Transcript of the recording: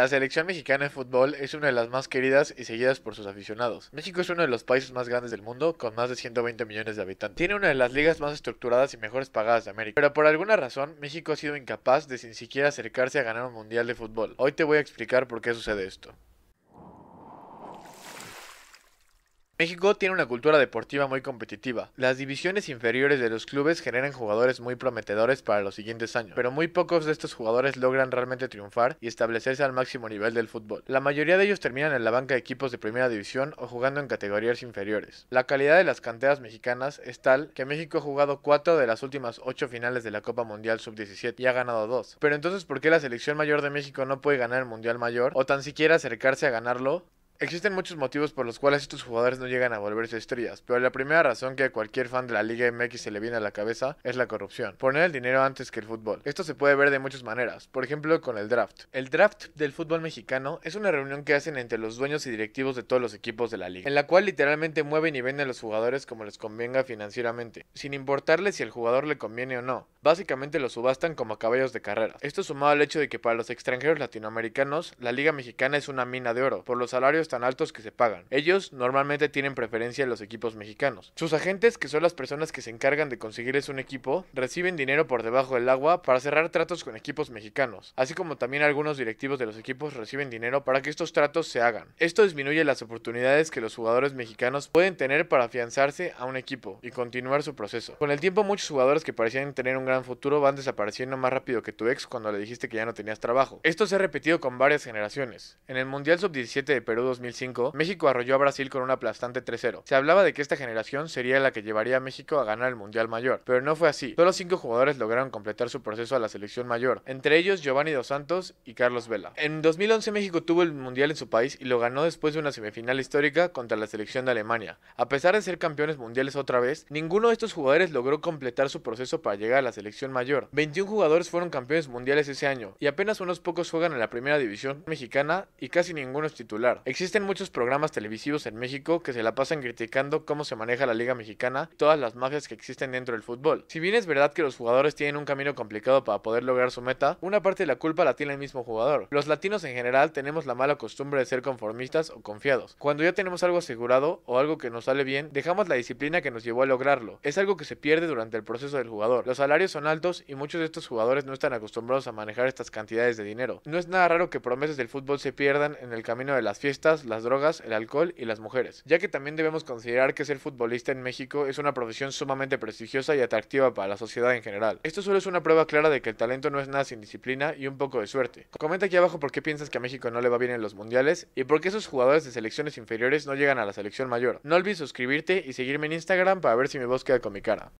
La selección mexicana de fútbol es una de las más queridas y seguidas por sus aficionados. México es uno de los países más grandes del mundo, con más de 120 millones de habitantes. Tiene una de las ligas más estructuradas y mejores pagadas de América. Pero por alguna razón, México ha sido incapaz de sin siquiera acercarse a ganar un mundial de fútbol. Hoy te voy a explicar por qué sucede esto. México tiene una cultura deportiva muy competitiva. Las divisiones inferiores de los clubes generan jugadores muy prometedores para los siguientes años, pero muy pocos de estos jugadores logran realmente triunfar y establecerse al máximo nivel del fútbol. La mayoría de ellos terminan en la banca de equipos de primera división o jugando en categorías inferiores. La calidad de las canteras mexicanas es tal que México ha jugado cuatro de las últimas ocho finales de la Copa Mundial Sub-17 y ha ganado 2. Pero entonces, ¿por qué la selección mayor de México no puede ganar el Mundial Mayor o tan siquiera acercarse a ganarlo Existen muchos motivos por los cuales estos jugadores no llegan a volverse estrellas, pero la primera razón que a cualquier fan de la Liga MX se le viene a la cabeza es la corrupción. Poner el dinero antes que el fútbol. Esto se puede ver de muchas maneras, por ejemplo con el draft. El draft del fútbol mexicano es una reunión que hacen entre los dueños y directivos de todos los equipos de la liga, en la cual literalmente mueven y venden a los jugadores como les convenga financieramente, sin importarle si el jugador le conviene o no. Básicamente los subastan como caballos de carrera. Esto sumado al hecho de que para los extranjeros latinoamericanos, la Liga Mexicana es una mina de oro, por los salarios tan altos que se pagan. Ellos normalmente tienen preferencia en los equipos mexicanos. Sus agentes, que son las personas que se encargan de conseguirles un equipo, reciben dinero por debajo del agua para cerrar tratos con equipos mexicanos, así como también algunos directivos de los equipos reciben dinero para que estos tratos se hagan. Esto disminuye las oportunidades que los jugadores mexicanos pueden tener para afianzarse a un equipo y continuar su proceso. Con el tiempo muchos jugadores que parecían tener un gran futuro van desapareciendo más rápido que tu ex cuando le dijiste que ya no tenías trabajo. Esto se ha repetido con varias generaciones. En el Mundial Sub-17 de Perú 2005, México arrolló a Brasil con un aplastante 3-0. Se hablaba de que esta generación sería la que llevaría a México a ganar el Mundial Mayor, pero no fue así. Solo cinco jugadores lograron completar su proceso a la selección mayor, entre ellos Giovanni Dos Santos y Carlos Vela. En 2011 México tuvo el Mundial en su país y lo ganó después de una semifinal histórica contra la selección de Alemania. A pesar de ser campeones mundiales otra vez, ninguno de estos jugadores logró completar su proceso para llegar a la selección mayor. 21 jugadores fueron campeones mundiales ese año y apenas unos pocos juegan en la primera división mexicana y casi ninguno es titular. Existe Existen muchos programas televisivos en México que se la pasan criticando cómo se maneja la Liga Mexicana y todas las mafias que existen dentro del fútbol. Si bien es verdad que los jugadores tienen un camino complicado para poder lograr su meta, una parte de la culpa la tiene el mismo jugador. Los latinos en general tenemos la mala costumbre de ser conformistas o confiados. Cuando ya tenemos algo asegurado o algo que nos sale bien, dejamos la disciplina que nos llevó a lograrlo. Es algo que se pierde durante el proceso del jugador. Los salarios son altos y muchos de estos jugadores no están acostumbrados a manejar estas cantidades de dinero. No es nada raro que promesas del fútbol se pierdan en el camino de las fiestas las drogas, el alcohol y las mujeres, ya que también debemos considerar que ser futbolista en México es una profesión sumamente prestigiosa y atractiva para la sociedad en general. Esto solo es una prueba clara de que el talento no es nada sin disciplina y un poco de suerte. Comenta aquí abajo por qué piensas que a México no le va bien en los mundiales y por qué esos jugadores de selecciones inferiores no llegan a la selección mayor. No olvides suscribirte y seguirme en Instagram para ver si mi voz queda con mi cara.